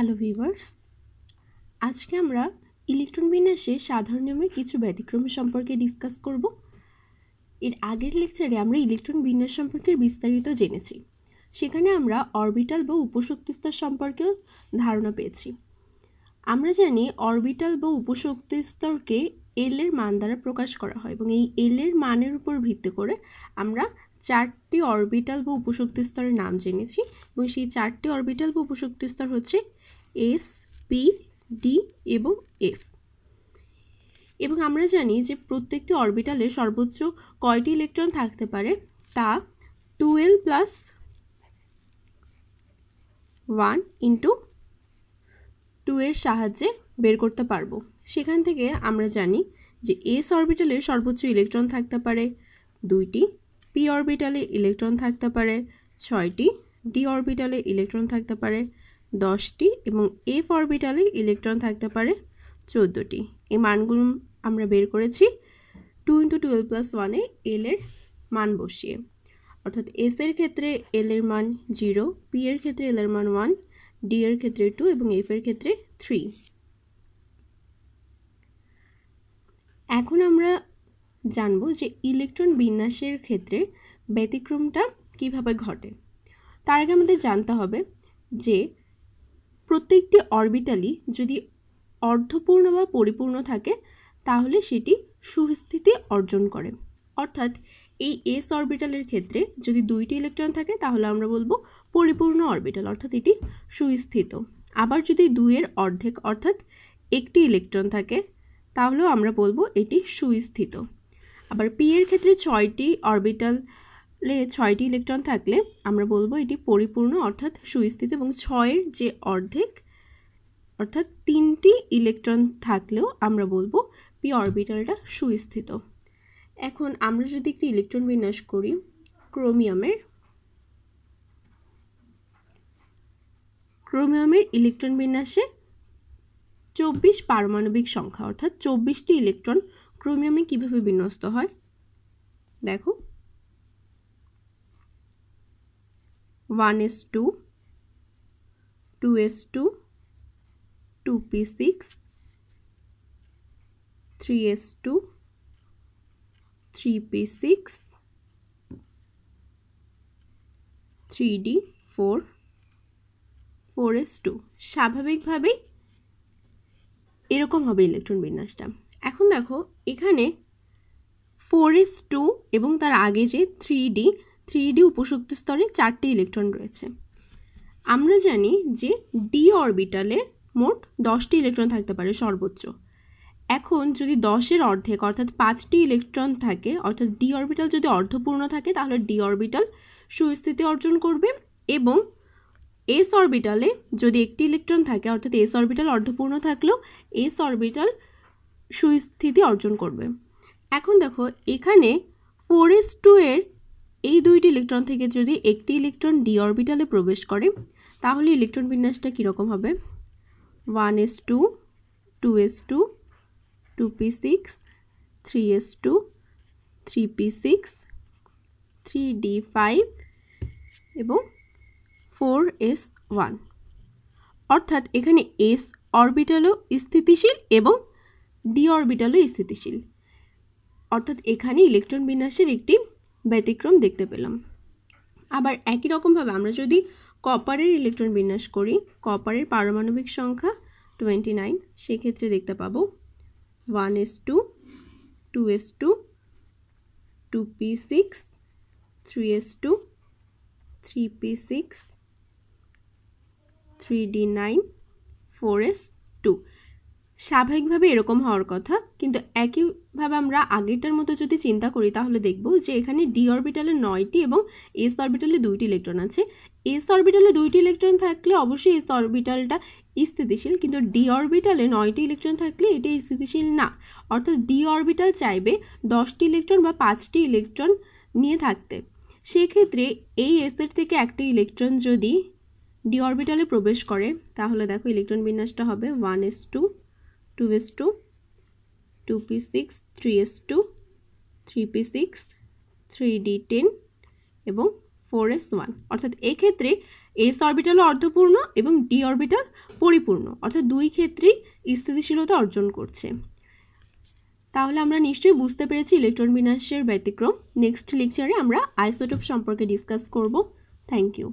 hello viewers আজকে আমরা electron বিন্যাসে সাধারণ নিয়মের কিছু ব্যতিক্রম সম্পর্কে ডিসকাস করব এর আগের লেকচারে আমরা ইলেকট্রন বিন্যাস সম্পর্কে বিস্তারিত জেনেছি সেখানে আমরা অরবিটাল বা উপশক্তি স্তর সম্পর্কেও ধারণা পেয়েছি আমরা জানি অরবিটাল বা উপশক্তিস্তরকে এল এর মান দ্বারা প্রকাশ করা হয় এবং এই এল এর মানের উপর ভিত্তি করে আমরা চারটি অরবিটাল বা উপশক্তি স্তরের নাম জেনেছি এবং সেই চারটি অরবিটাল বা উপশক্তি স্তর হচ্ছে এস পি ডি এবং এফ এবং আমরা জানি যে প্রত্যেকটি অরবিটালে সর্বোচ্চ কয়টি ইলেকট্রন থাকতে পারে তা twelve plus one into two এর সাহায্যে বের করতে পারবো সেখান থেকে আমরা জানি যে এস অরবিটালে সর্বোচ্চ ইলেকট্রন থাকতে পারে দুইটি পি অরবিটালে ইলেকট্রন থাকতে পারে ছয়টি ডি অরবিটালে ইলেকট্রন থাকতে পারে দশটি এবং এফ অরবিটালে ইলেকট্রন থাকতে পারে চোদ্দোটি এই মানগুলো আমরা বের করেছি টু ইন্টু টুয়েলভ প্লাস ওয়ানে এল এর মান বসিয়ে অর্থাৎ এস এর ক্ষেত্রে এল এর মান জিরো পি এর ক্ষেত্রে এল এর মান ওয়ান ডি এর ক্ষেত্রে টু এবং এফ এর ক্ষেত্রে থ্রি এখন আমরা জানব যে ইলেকট্রন বিন্যাসের ক্ষেত্রে ব্যতিক্রমটা কিভাবে ঘটে তার আগে আমাদের জানতে হবে যে প্রত্যেকটি অরবিটালি যদি অর্ধপূর্ণ বা পরিপূর্ণ থাকে তাহলে সেটি সুস্থিতি অর্জন করে অর্থাৎ এই এস অরবিটালের ক্ষেত্রে যদি দুইটি ইলেকট্রন থাকে তাহলে আমরা বলবো পরিপূর্ণ অরবিটাল অর্থাৎ এটি সুস্থিত আবার যদি দুইয়ের অর্ধেক অর্থাৎ একটি ইলেকট্রন থাকে তাহলেও আমরা বলবো এটি সুস্থিত আবার পি এর ক্ষেত্রে ছয়টি অরবিটাল লে ছয়টি ইলেকট্রন থাকলে আমরা বলবো এটি পরিপূর্ণ অর্থাৎ সুস্থিত এবং ছয়ের যে অর্ধেক অর্থাৎ তিনটি ইলেকট্রন থাকলেও আমরা বলবো পি অরবিটালটা সুস্থিত এখন আমরা যদি একটি ইলেকট্রন বিন্যাস করি ক্রোমিয়ামের ক্রোমিয়ামের ইলেকট্রন বিন্যাসে চব্বিশ পারমাণবিক সংখ্যা অর্থাৎ চব্বিশটি ইলেকট্রন ক্রোমিয়ামে কিভাবে বিন্যস্ত হয় দেখো is 2, 3 P6, 3 D, 4 4s2 স্বাভাবিকভাবেই এরকম হবে ইলেকট্রন বিন্যাসটা এখন দেখো এখানে ফোর এস টু এবং তার আগে যে থ্রি ডি থ্রি ডি উপসক্তি স্তরে চারটি ইলেকট্রন রয়েছে আমরা জানি যে ডি অরবিটালে মোট দশটি ইলেকট্রন থাকতে পারে সর্বোচ্চ এখন যদি দশের অর্ধেক অর্থাৎ পাঁচটি ইলেকট্রন থাকে অর্থাৎ ডি অরবিটাল যদি অর্ধপূর্ণ থাকে তাহলে ডি অরবিটাল সুস্থিতি অর্জন করবে এবং এস অরবিটালে যদি একটি ইলেকট্রন থাকে অর্থাৎ এস অরবিটাল অর্ধপূর্ণ থাকলেও এস অরবিটাল সুস্থিতি অর্জন করবে এখন দেখো এখানে ফোর এস টু এর এই দুইটি ইলেকট্রন থেকে যদি একটি ইলেকট্রন ডি অরবিটালে প্রবেশ করে তাহলে ইলেকট্রন বিন্যাসটা কীরকম হবে one s two two s two two p six three s two three p six three d five এবং ফোর এস ওয়ান অর্থাৎ এখানে এস অরবিটালও স্থিতিশীল এবং ডি অরবিটালও স্থিতিশীল অর্থাৎ এখানে ইলেকট্রন বিন্যাসের একটি ব্যতিক্রম দেখতে পেলাম আবার একই রকমভাবে আমরা যদি কপারের ইলেকট্রন বিন্যাস করি কপারের পারমাণবিক সংখ্যা টোয়েন্টি নাইন সেক্ষেত্রে দেখতে পাবো one s two two s two two p six three s two three p six three d nine four s two স্বাভাবিকভাবে এরকম হওয়ার কথা কিন্তু একইভাবে আমরা আগেরটার মতো যদি চিন্তা করি তাহলে দেখব যে এখানে ডি অরবিটালে নয়টি এবং এস অরবিটালে দুইটি ইলেকট্রন আছে এস অরবিটালে দুইটি ইলেকট্রন থাকলে অবশ্যই এস অরবিটালটা স্থিতিশীল কিন্তু ডি অরবিটালে নয়টি ইলেকট্রন থাকলে এটা স্থিতিশীল না অর্থাৎ ডি অরবিটাল চাইবে দশটি ইলেকট্রন বা পাঁচটি ইলেকট্রন নিয়ে থাকতে সেক্ষেত্রে এই এসের থেকে একটি ইলেকট্রন যদি ডি অরবিটালে প্রবেশ করে তাহলে দেখো ইলেকট্রন বিন্যাসটা হবে one s two two s two two p six three s two three p six three d ten এবং ফোর এস ওয়ান অর্থাৎ এক্ষেত্রে এস অরবিটালও অর্ধপূর্ণ এবং ডি অরবিটাল পরিপূর্ণ অর্থাৎ দুই ক্ষেত্রেই স্থিতিশীলতা অর্জন করছে তাহলে আমরা নিশ্চয়ই বুঝতে পেরেছি ইলেকট্রন বিন্যাসের ব্যতিক্রম নেক্সট লেকচারে আমরা আইসোটোপ সম্পর্কে ডিসকাস করব থ্যাংক ইউ